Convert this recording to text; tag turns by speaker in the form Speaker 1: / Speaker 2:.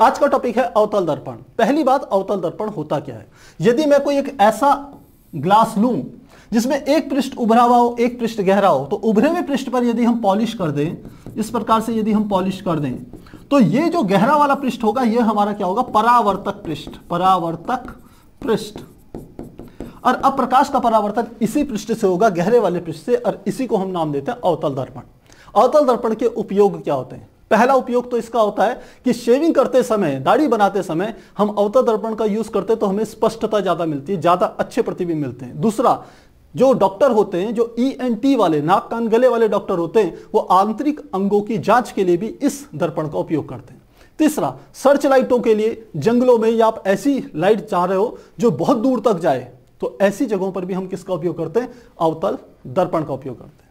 Speaker 1: आज का टॉपिक है अवतल दर्पण पहली बात अवतल दर्पण होता क्या है यदि मैं कोई एक ऐसा ग्लास लूं जिसमें एक पृष्ठ उभरा हुआ हो एक पृष्ठ गहरा हो तो उभरे हुए पृष्ठ पर यदि हम पॉलिश कर दें इस प्रकार से यदि हम पॉलिश कर दें तो ये जो गहरा वाला पृष्ठ होगा ये हमारा क्या होगा परावर्तक पृष्ठ परावर्तक पृष्ठ और अब प्रकाश का परावर्तन इसी पृष्ठ से होगा गहरे वाले पृष्ठ से और इसी को हम नाम देते हैं अवतल दर्पण अवतल दर्पण के उपयोग क्या होते हैं पहला उपयोग तो इसका होता है कि शेविंग करते समय दाढ़ी बनाते समय हम अवतर दर्पण का यूज करते तो हमें स्पष्टता ज्यादा मिलती है ज्यादा अच्छे प्रतिबिंब मिलते हैं दूसरा जो डॉक्टर होते हैं जो ई एन टी वाले नाक कान गले वाले डॉक्टर होते हैं वो आंतरिक अंगों की जांच के लिए भी इस दर्पण का उपयोग करते हैं तीसरा सर्च लाइटों के लिए जंगलों में या आप ऐसी लाइट चाह रहे हो जो बहुत दूर तक जाए तो ऐसी जगहों पर भी हम किसका उपयोग करते हैं अवतल दर्पण का उपयोग करते हैं